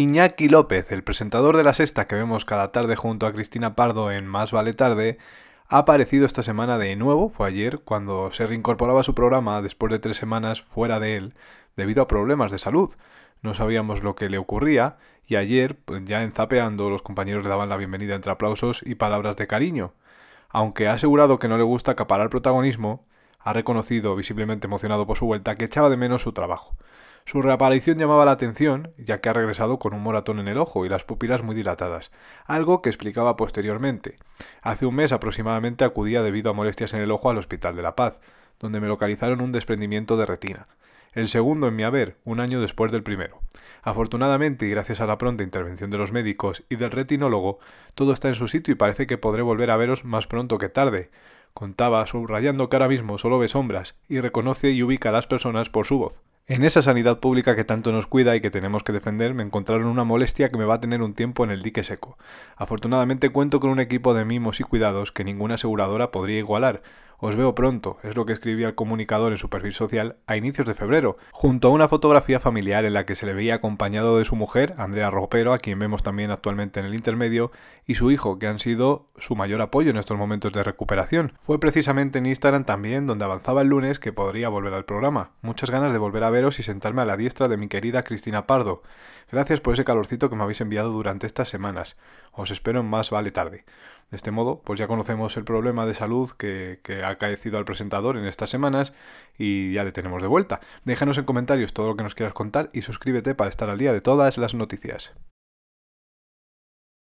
Iñaki López, el presentador de la sexta que vemos cada tarde junto a Cristina Pardo en Más Vale Tarde, ha aparecido esta semana de nuevo, fue ayer, cuando se reincorporaba a su programa después de tres semanas fuera de él debido a problemas de salud. No sabíamos lo que le ocurría y ayer, pues, ya en zapeando, los compañeros le daban la bienvenida entre aplausos y palabras de cariño. Aunque ha asegurado que no le gusta acaparar protagonismo, ha reconocido, visiblemente emocionado por su vuelta, que echaba de menos su trabajo. Su reaparición llamaba la atención, ya que ha regresado con un moratón en el ojo y las pupilas muy dilatadas, algo que explicaba posteriormente. Hace un mes aproximadamente acudía debido a molestias en el ojo al Hospital de la Paz, donde me localizaron un desprendimiento de retina. El segundo en mi haber, un año después del primero. Afortunadamente y gracias a la pronta intervención de los médicos y del retinólogo, todo está en su sitio y parece que podré volver a veros más pronto que tarde. Contaba, subrayando que ahora mismo solo ve sombras y reconoce y ubica a las personas por su voz. En esa sanidad pública que tanto nos cuida y que tenemos que defender, me encontraron una molestia que me va a tener un tiempo en el dique seco. Afortunadamente cuento con un equipo de mimos y cuidados que ninguna aseguradora podría igualar, os veo pronto, es lo que escribía el comunicador en su perfil social a inicios de febrero, junto a una fotografía familiar en la que se le veía acompañado de su mujer, Andrea Ropero, a quien vemos también actualmente en el intermedio, y su hijo, que han sido su mayor apoyo en estos momentos de recuperación. Fue precisamente en Instagram también donde avanzaba el lunes que podría volver al programa. Muchas ganas de volver a veros y sentarme a la diestra de mi querida Cristina Pardo. Gracias por ese calorcito que me habéis enviado durante estas semanas. Os espero en más vale tarde. De este modo, pues ya conocemos el problema de salud que, que ha acaecido al presentador en estas semanas y ya le tenemos de vuelta. Déjanos en comentarios todo lo que nos quieras contar y suscríbete para estar al día de todas las noticias.